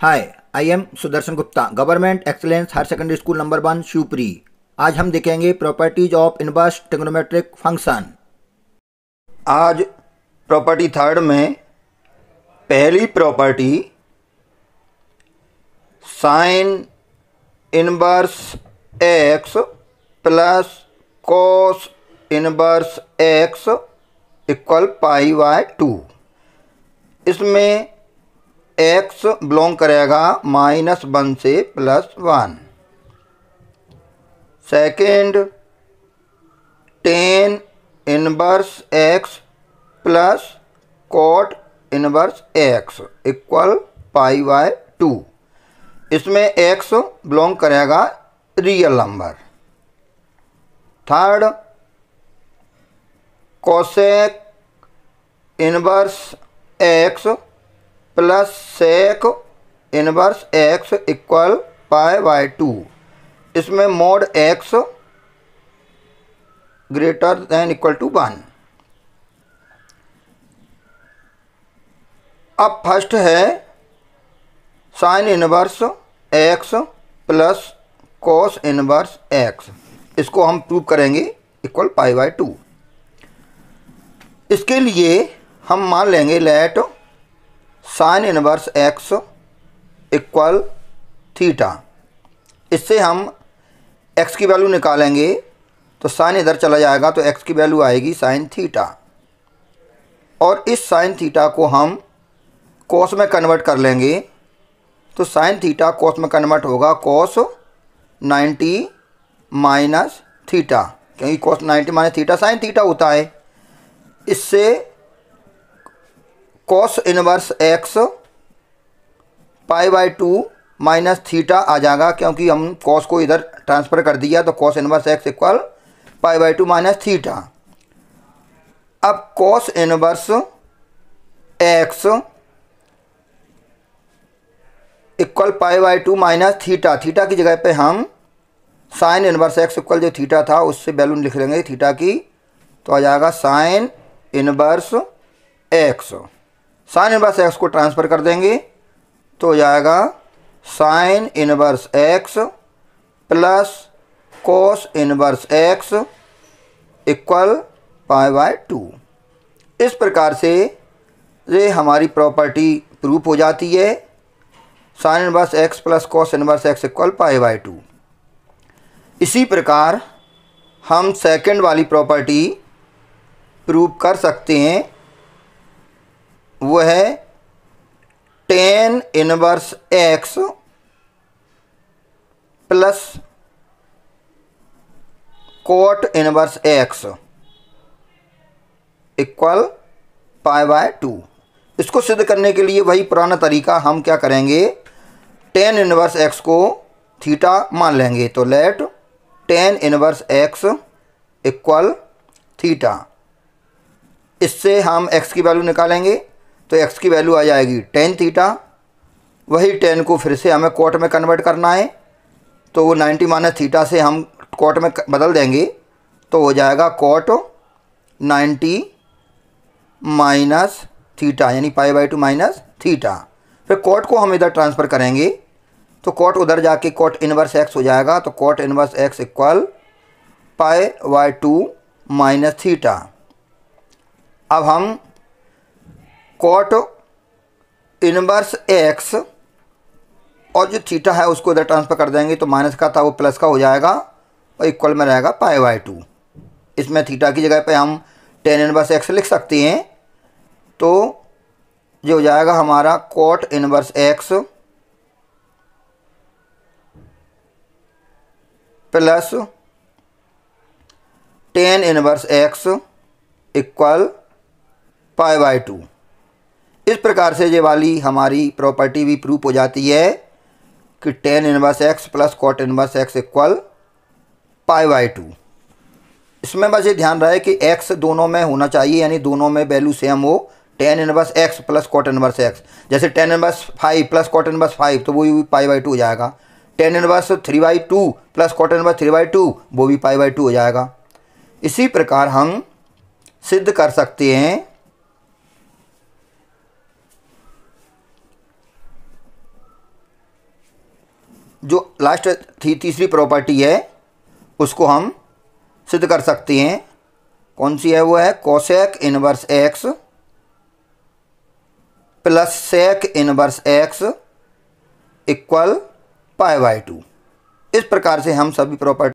hi I am Sudarshan Gupta government excellence higher secondary school number one Shivpuri आज हम देखेंगे properties of inverse trigonometric function आज property third में पहली property sine inverse x plus cos inverse x equal pi by two इसमें x belong करेगा minus one से plus one second tan inverse x plus cot inverse x equal pi by two इसमें x belong करेगा real number third cosec inverse x plus sec inverse x equal pi by two इसमें mod x greater than equal to one अब first है sine inverse x plus cos inverse x इसको हम prove करेंगे equal pi by to इसके लिए हम मान लेंगे let sine inverse x equal theta इससे हम एक्स की वैल्यू निकालेंगे तो साइन इधर चला जाएगा तो एक्स की वैल्यू आएगी साइन थीटा और इस साइन थीटा को हम कोस में कन्वर्ट कर लेंगे तो साइन थीटा कोस में कन्वर्ट होगा कोस 90 माइनस थीटा क्योंकि cos 90 minus theta sine theta होता है इससे cos inverse x pi by two minus theta आ जाएगा क्योंकि हम कॉस को इधर ट्रांसफ़र कर दिया तो cos inverse x equal pi by two minus theta अब cos inverse x equal pi by two minus theta theta की जगह पे हम साइन इनवर्स एक्स इक्वल जो थीटा था उससे बैलून लिख लेंगे थीटा की तो आ जाएगा sine inverse x sine inverse x को ट्रांसफ़र कर देंगे तो हो जाएगा sine inverse x plus cos inverse x equal pi by two इस प्रकार से ये हमारी प्रॉपर्टी प्रूफ हो जाती है sine inverse x plus cos inverse x equal pi by two इसी प्रकार हम सेकंड वाली प्रॉपर्टी प्रूफ कर सकते हैं वो है tan inverse x plus cot inverse x equal pi by two इसको सिद्ध करने के लिए वही पुराना तरीका हम क्या करेंगे टेन इनवर्स एक्स को थीटा मान लेंगे तो let tan inverse x equal theta इससे हम एक्स की वैल्यू निकालेंगे तो एक्स की वैल्यू आ जाएगी टेन थीटा वही टेन को फिर से हमें कोट में कन्वर्ट करना है तो वो नाइन्टी माइनस थीटा से हम कोट में बदल देंगे तो हो जाएगा कोट नाइन्टी माइनस थीटा यानी pi by two minus theta फिर कोट को हम इधर ट्रांसफ़र करेंगे तो कोट उधर जाके कोट इनवर्स एक्स हो जाएगा तो cot inverse x equal pi by two minus theta अब हम कॉट इनवर्स एक्स और जो थीटा है उसको इधर ट्रांसफर कर देंगे तो माइनस का था वो प्लस का हो जाएगा और इक्वल में रहेगा पाई बाई टू इसमें थीटा की जगह पे हम टेन इनवर्स एक्स लिख सकते हैं तो जो हो जाएगा हमारा cot inverse x plus tan inverse x equal pi by two इस प्रकार से ये वाली हमारी प्रॉपर्टी भी प्रूफ हो जाती है कि tan inverse x plus cot inverse x equal pi by two इसमें बस ये ध्यान रहे कि एक्स दोनों में होना चाहिए यानी दोनों में वैल्यू सेम हो tan inverse x plus cot inverse x जैसे tan inverse five plus cot inverse five तो वो भी पाई बाई टू हो जाएगा tan inverse three by two plus cot inverse three by two वो भी पाई बाई टू हो जाएगा इसी प्रकार हम सिद्ध कर सकते हैं जो लास्ट थी तीसरी प्रॉपर्टी है उसको हम सिद्ध कर सकते हैं कौन सी है वो है cosec inverse x plus sec inverse x equal pi by two इस प्रकार से हम सभी प्रॉपर्टी